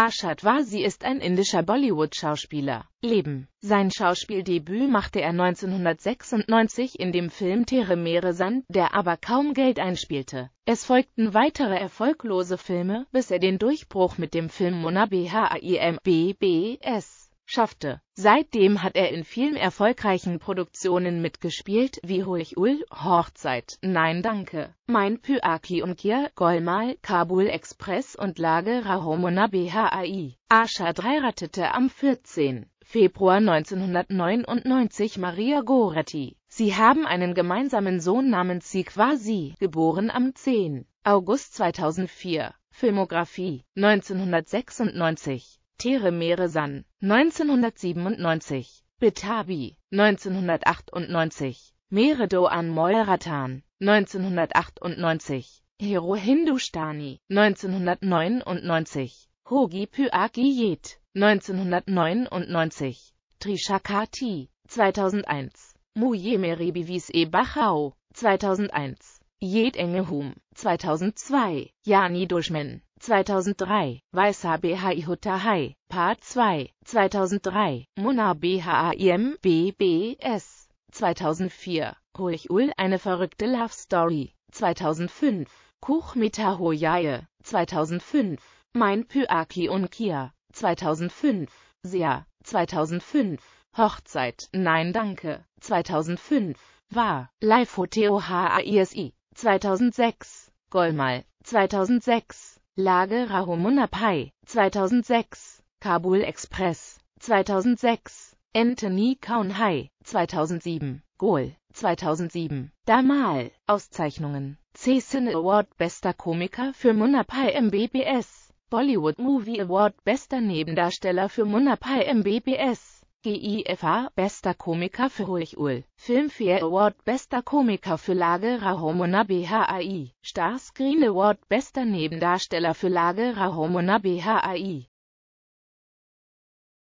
Arshad Vasi ist ein indischer Bollywood-Schauspieler. Leben. Sein Schauspieldebüt machte er 1996 in dem Film Tere Mere Sand, der aber kaum Geld einspielte. Es folgten weitere erfolglose Filme, bis er den Durchbruch mit dem Film Mona BHAIM BBS schaffte. Seitdem hat er in vielen erfolgreichen Produktionen mitgespielt, wie Hulch Ul, Hochzeit, Nein Danke, Mein Pyaki und Umkir, Golmal, Kabul Express und Lage Rahomona BHAI. Asha heiratete am 14. Februar 1999 Maria Goretti. Sie haben einen gemeinsamen Sohn namens Sikwasi, geboren am 10. August 2004. Filmografie 1996 Tere Mere San, 1997, Betabi, 1998, Meredo an Moiratan, 1998, Hero Hindustani, 1999, Hogi Pyagi Yet, 1999, Trishakati, 2001, Mujemere Bivis e Bachau, 2001, Jed Engehum, 2002, Jani Duschmen, 2003, Weißer BHI Hutahai, Part 2, 2003, Mona BHAIM, BBS, 2004, Hoich Ul, eine verrückte Love Story, 2005, Kuch mit Mitahoyae, 2005, Mein Pyaki Kia, 2005, Sea, 2005, Hochzeit, Nein Danke, 2005, War, Live Hoteo HAISI, 2006, Golmal, 2006, Lage Rahomunappai, 2006, Kabul Express, 2006, Anthony Kaunhai, 2007, Goal, 2007, Damal, Auszeichnungen, C-Cine Award Bester Komiker für Munapai MBBS, Bollywood Movie Award Bester Nebendarsteller für Munapai MBBS, GIFA Bester Komiker für Ruhig Ul, Filmfare Award Bester Komiker für Lage Rahomona BHAI, Starscreen Award Bester Nebendarsteller für Lage Rahomona BHAI.